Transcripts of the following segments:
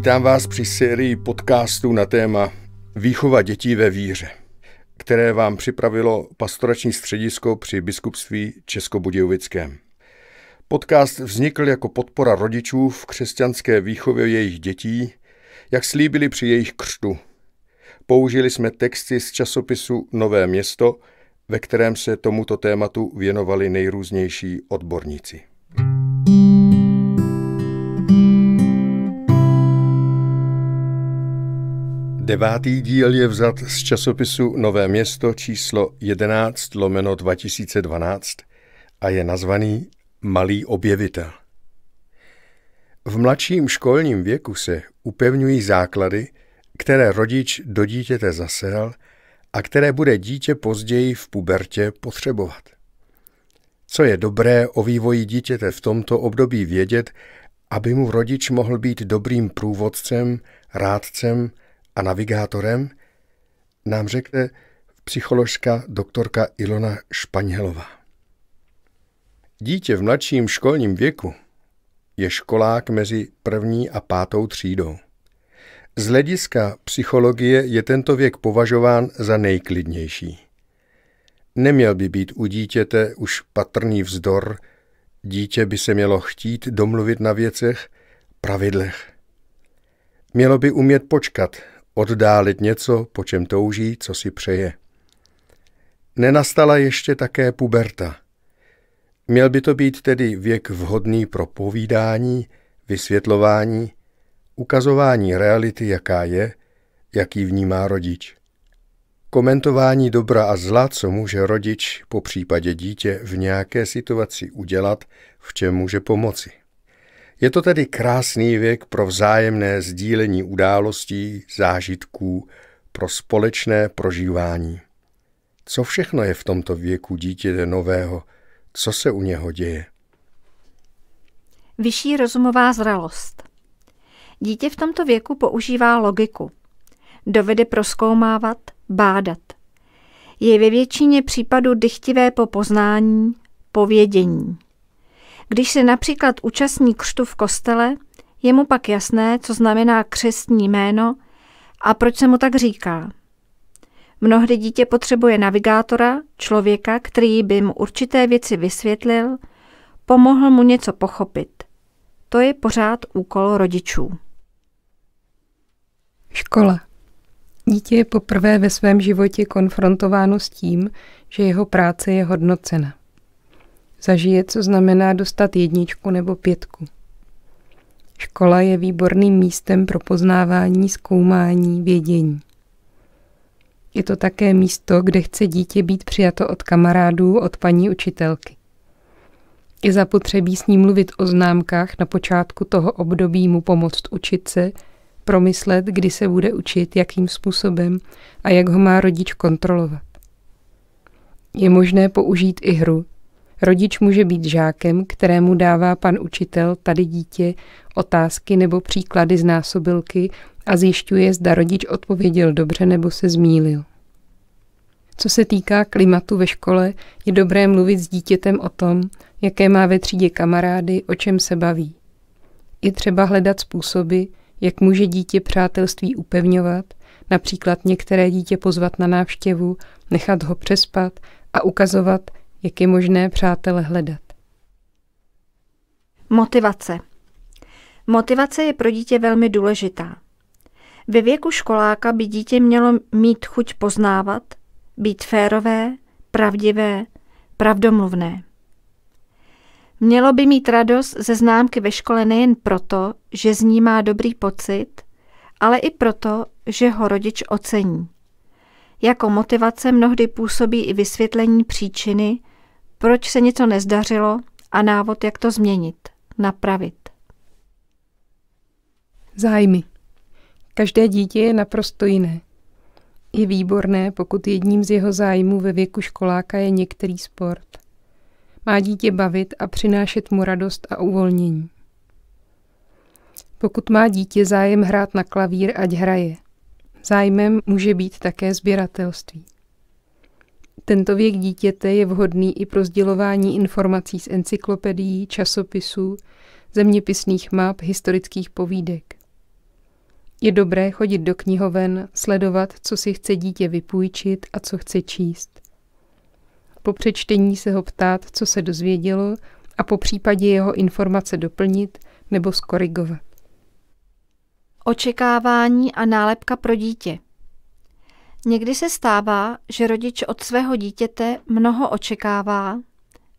Vítám vás při sérii podcastů na téma Výchova dětí ve víře, které vám připravilo pastorační středisko při biskupství Českobudějovickém. Podcast vznikl jako podpora rodičů v křesťanské výchově jejich dětí, jak slíbili při jejich křtu. Použili jsme texty z časopisu Nové město, ve kterém se tomuto tématu věnovali nejrůznější odborníci. Devátý díl je vzat z časopisu Nové město číslo 11 lomeno 2012 a je nazvaný Malý objevitel. V mladším školním věku se upevňují základy, které rodič do dítěte zasel a které bude dítě později v pubertě potřebovat. Co je dobré o vývoji dítěte v tomto období vědět, aby mu rodič mohl být dobrým průvodcem, rádcem a navigátorem, nám řekne psycholožka doktorka Ilona Španělová. Dítě v mladším školním věku je školák mezi první a pátou třídou. Z hlediska psychologie je tento věk považován za nejklidnější. Neměl by být u dítěte už patrný vzdor, dítě by se mělo chtít domluvit na věcech, pravidlech. Mělo by umět počkat, oddálit něco, po čem touží, co si přeje. Nenastala ještě také puberta. Měl by to být tedy věk vhodný pro povídání, vysvětlování, ukazování reality, jaká je, jaký vnímá rodič. Komentování dobra a zla, co může rodič, po případě dítě, v nějaké situaci udělat, v čem může pomoci. Je to tedy krásný věk pro vzájemné sdílení událostí, zážitků, pro společné prožívání. Co všechno je v tomto věku dítěte nového? Co se u něho děje? Vyšší rozumová zralost. Dítě v tomto věku používá logiku. Dovede proskoumávat, bádat. Je ve většině případů dychtivé po poznání, povědění. Když se například účastní křtu v kostele, je mu pak jasné, co znamená křestní jméno a proč se mu tak říká. Mnohdy dítě potřebuje navigátora, člověka, který by mu určité věci vysvětlil, pomohl mu něco pochopit. To je pořád úkol rodičů. Škola. Dítě je poprvé ve svém životě konfrontováno s tím, že jeho práce je hodnocena zažije, co znamená dostat jedničku nebo pětku. Škola je výborným místem pro poznávání, zkoumání, vědění. Je to také místo, kde chce dítě být přijato od kamarádů, od paní učitelky. Je zapotřebí s ním mluvit o známkách na počátku toho období mu pomoct učit se, promyslet, kdy se bude učit, jakým způsobem a jak ho má rodič kontrolovat. Je možné použít i hru, Rodič může být žákem, kterému dává pan učitel tady dítě otázky nebo příklady z násobilky a zjišťuje, zda rodič odpověděl dobře nebo se zmýlil. Co se týká klimatu ve škole, je dobré mluvit s dítětem o tom, jaké má ve třídě kamarády, o čem se baví. Je třeba hledat způsoby, jak může dítě přátelství upevňovat, například některé dítě pozvat na návštěvu, nechat ho přespat a ukazovat, jak je možné přátele hledat? Motivace. Motivace je pro dítě velmi důležitá. Ve věku školáka by dítě mělo mít chuť poznávat, být férové, pravdivé, pravdomluvné. Mělo by mít radost ze známky ve škole nejen proto, že z ní má dobrý pocit, ale i proto, že ho rodič ocení. Jako motivace mnohdy působí i vysvětlení příčiny, proč se něco nezdařilo a návod, jak to změnit, napravit. Zájmy. Každé dítě je naprosto jiné. Je výborné, pokud jedním z jeho zájmů ve věku školáka je některý sport. Má dítě bavit a přinášet mu radost a uvolnění. Pokud má dítě zájem hrát na klavír, ať hraje. Zájmem může být také sběratelství. Tento věk dítěte je vhodný i pro sdělování informací z encyklopedií, časopisů, zeměpisných map, historických povídek. Je dobré chodit do knihoven, sledovat, co si chce dítě vypůjčit a co chce číst. Po přečtení se ho ptát, co se dozvědělo a po případě jeho informace doplnit nebo skorigovat. Očekávání a nálepka pro dítě – Někdy se stává, že rodič od svého dítěte mnoho očekává,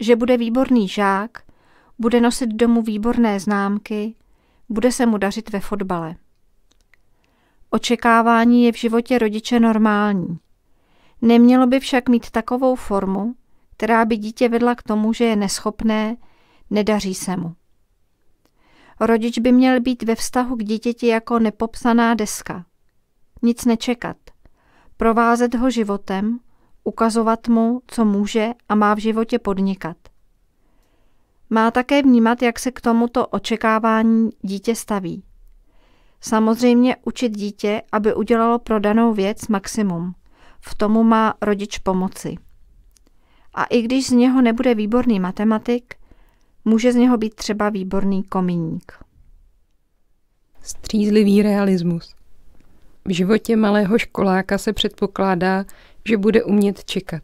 že bude výborný žák, bude nosit domů výborné známky, bude se mu dařit ve fotbale. Očekávání je v životě rodiče normální. Nemělo by však mít takovou formu, která by dítě vedla k tomu, že je neschopné, nedaří se mu. Rodič by měl být ve vztahu k dítěti jako nepopsaná deska. Nic nečekat provázet ho životem, ukazovat mu, co může a má v životě podnikat. Má také vnímat, jak se k tomuto očekávání dítě staví. Samozřejmě učit dítě, aby udělalo pro danou věc maximum. V tomu má rodič pomoci. A i když z něho nebude výborný matematik, může z něho být třeba výborný komíník. Střízlivý realismus. V životě malého školáka se předpokládá, že bude umět čekat.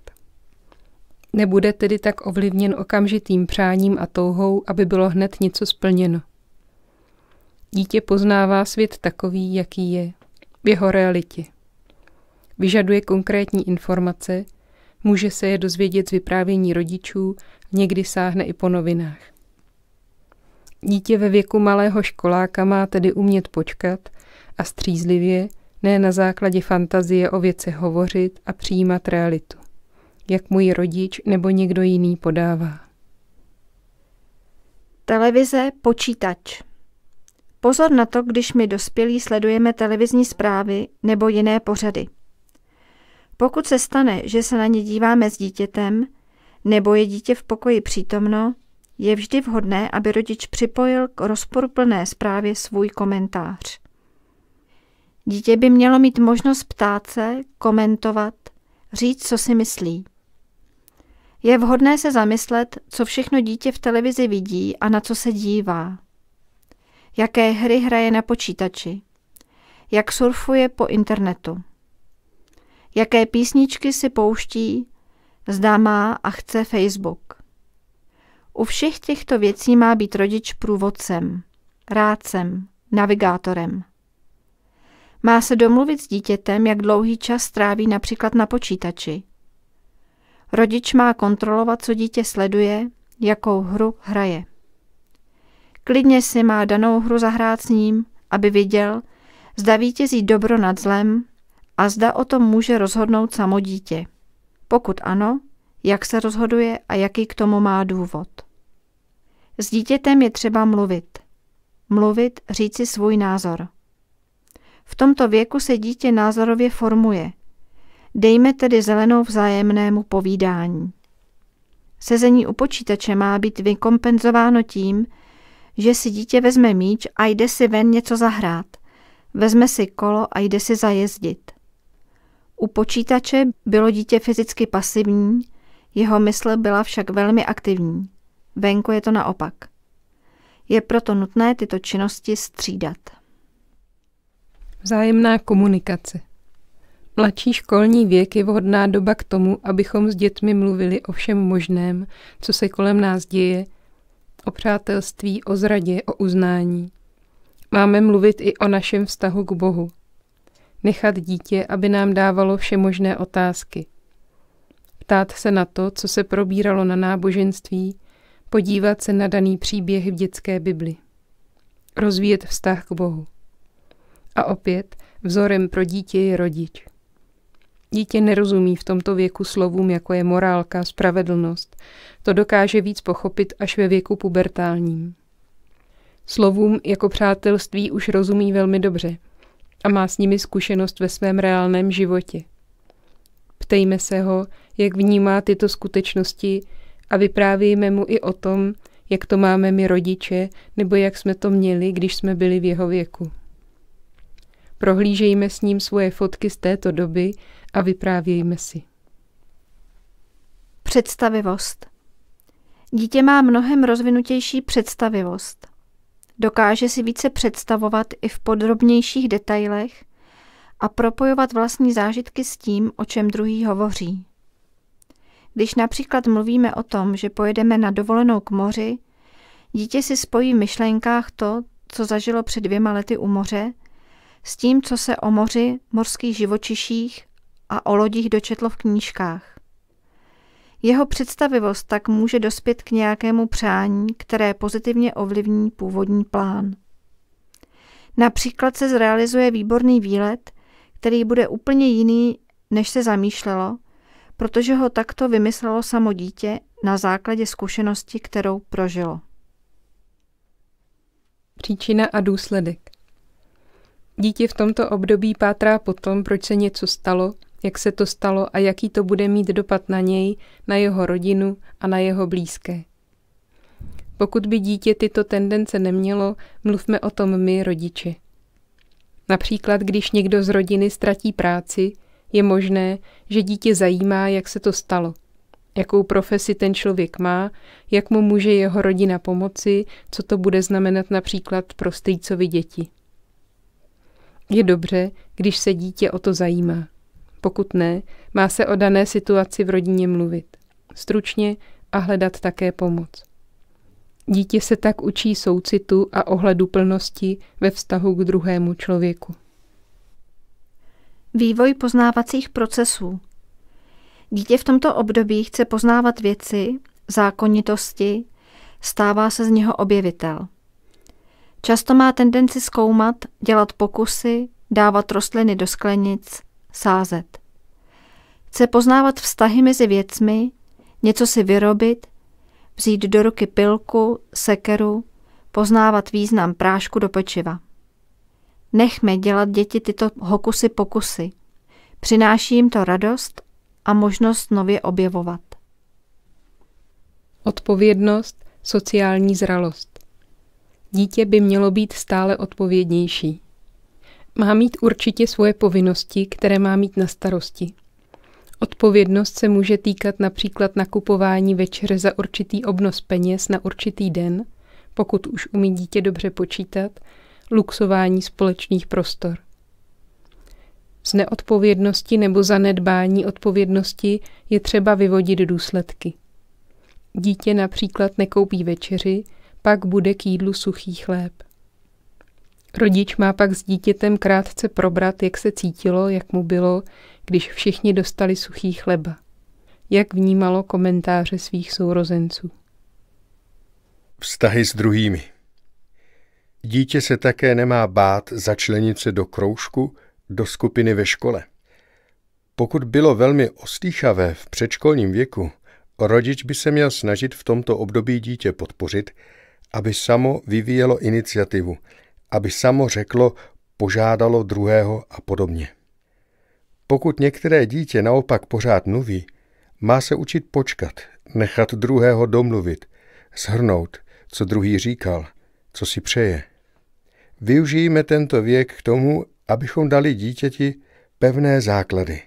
Nebude tedy tak ovlivněn okamžitým přáním a touhou, aby bylo hned něco splněno. Dítě poznává svět takový, jaký je, v jeho realitě. Vyžaduje konkrétní informace, může se je dozvědět z vyprávění rodičů, někdy sáhne i po novinách. Dítě ve věku malého školáka má tedy umět počkat a střízlivě, ne na základě fantazie o věci hovořit a přijímat realitu, jak můj rodič nebo někdo jiný podává. Televize, počítač. Pozor na to, když my dospělí sledujeme televizní zprávy nebo jiné pořady. Pokud se stane, že se na ně díváme s dítětem, nebo je dítě v pokoji přítomno, je vždy vhodné, aby rodič připojil k rozporuplné zprávě svůj komentář. Dítě by mělo mít možnost ptát se, komentovat, říct, co si myslí. Je vhodné se zamyslet, co všechno dítě v televizi vidí a na co se dívá. Jaké hry hraje na počítači. Jak surfuje po internetu. Jaké písničky si pouští, zdá má a chce Facebook. U všech těchto věcí má být rodič průvodcem, rádcem, navigátorem. Má se domluvit s dítětem, jak dlouhý čas stráví například na počítači. Rodič má kontrolovat, co dítě sleduje, jakou hru hraje. Klidně si má danou hru zahrát s ním, aby viděl, zda vítězí dobro nad zlem a zda o tom může rozhodnout samo dítě. Pokud ano, jak se rozhoduje a jaký k tomu má důvod. S dítětem je třeba mluvit. Mluvit, říci svůj názor. V tomto věku se dítě názorově formuje. Dejme tedy zelenou vzájemnému povídání. Sezení u počítače má být vykompenzováno tím, že si dítě vezme míč a jde si ven něco zahrát. Vezme si kolo a jde si zajezdit. U počítače bylo dítě fyzicky pasivní, jeho mysl byla však velmi aktivní. Venku je to naopak. Je proto nutné tyto činnosti střídat. Vzájemná komunikace. Mladší školní věk je vhodná doba k tomu, abychom s dětmi mluvili o všem možném, co se kolem nás děje, o přátelství, o zradě, o uznání. Máme mluvit i o našem vztahu k Bohu. Nechat dítě, aby nám dávalo vše možné otázky. Ptát se na to, co se probíralo na náboženství, podívat se na daný příběh v dětské Bibli. Rozvíjet vztah k Bohu. A opět, vzorem pro dítě je rodič. Dítě nerozumí v tomto věku slovům, jako je morálka, spravedlnost. To dokáže víc pochopit až ve věku pubertálním. Slovům jako přátelství už rozumí velmi dobře a má s nimi zkušenost ve svém reálném životě. Ptejme se ho, jak vnímá tyto skutečnosti a vyprávíme mu i o tom, jak to máme my rodiče, nebo jak jsme to měli, když jsme byli v jeho věku. Prohlížejme s ním svoje fotky z této doby a vyprávějme si. Představivost Dítě má mnohem rozvinutější představivost. Dokáže si více představovat i v podrobnějších detailech a propojovat vlastní zážitky s tím, o čem druhý hovoří. Když například mluvíme o tom, že pojedeme na dovolenou k moři, dítě si spojí v myšlenkách to, co zažilo před dvěma lety u moře s tím, co se o moři, morských živočiších a o lodích dočetlo v knížkách. Jeho představivost tak může dospět k nějakému přání, které pozitivně ovlivní původní plán. Například se zrealizuje výborný výlet, který bude úplně jiný, než se zamýšlelo, protože ho takto vymyslelo samo dítě na základě zkušenosti, kterou prožilo. Příčina a důsledek Dítě v tomto období pátrá po tom, proč se něco stalo, jak se to stalo a jaký to bude mít dopad na něj, na jeho rodinu a na jeho blízké. Pokud by dítě tyto tendence nemělo, mluvme o tom my, rodiči. Například, když někdo z rodiny ztratí práci, je možné, že dítě zajímá, jak se to stalo, jakou profesi ten člověk má, jak mu může jeho rodina pomoci, co to bude znamenat například pro strýcovi děti. Je dobře, když se dítě o to zajímá. Pokud ne, má se o dané situaci v rodině mluvit. Stručně a hledat také pomoc. Dítě se tak učí soucitu a ohledu plnosti ve vztahu k druhému člověku. Vývoj poznávacích procesů. Dítě v tomto období chce poznávat věci, zákonitosti, stává se z něho objevitel – Často má tendenci zkoumat, dělat pokusy, dávat rostliny do sklenic, sázet. Chce poznávat vztahy mezi věcmi, něco si vyrobit, vzít do ruky pilku, sekeru, poznávat význam prášku do pečiva. Nechme dělat děti tyto hokusy pokusy. Přináší jim to radost a možnost nově objevovat. Odpovědnost, sociální zralost. Dítě by mělo být stále odpovědnější. Má mít určitě svoje povinnosti, které má mít na starosti. Odpovědnost se může týkat například nakupování večeře za určitý obnos peněz na určitý den, pokud už umí dítě dobře počítat, luxování společných prostor. Z neodpovědnosti nebo zanedbání odpovědnosti je třeba vyvodit důsledky. Dítě například nekoupí večeři, pak bude k jídlu suchý chléb. Rodič má pak s dítětem krátce probrat, jak se cítilo, jak mu bylo, když všichni dostali suchý chleba. Jak vnímalo komentáře svých sourozenců. Vztahy s druhými Dítě se také nemá bát začlenit se do kroužku, do skupiny ve škole. Pokud bylo velmi ostýchavé v předškolním věku, rodič by se měl snažit v tomto období dítě podpořit – aby samo vyvíjelo iniciativu, aby samo řeklo, požádalo druhého a podobně. Pokud některé dítě naopak pořád mluví, má se učit počkat, nechat druhého domluvit, shrnout, co druhý říkal, co si přeje. Využijeme tento věk k tomu, abychom dali dítěti pevné základy.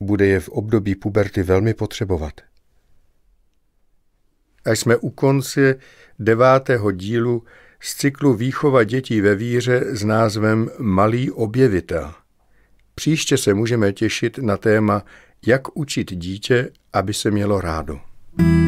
Bude je v období puberty velmi potřebovat. A jsme u konce devátého dílu z cyklu Výchova dětí ve víře s názvem Malý objevitel. Příště se můžeme těšit na téma Jak učit dítě, aby se mělo rádo. thank you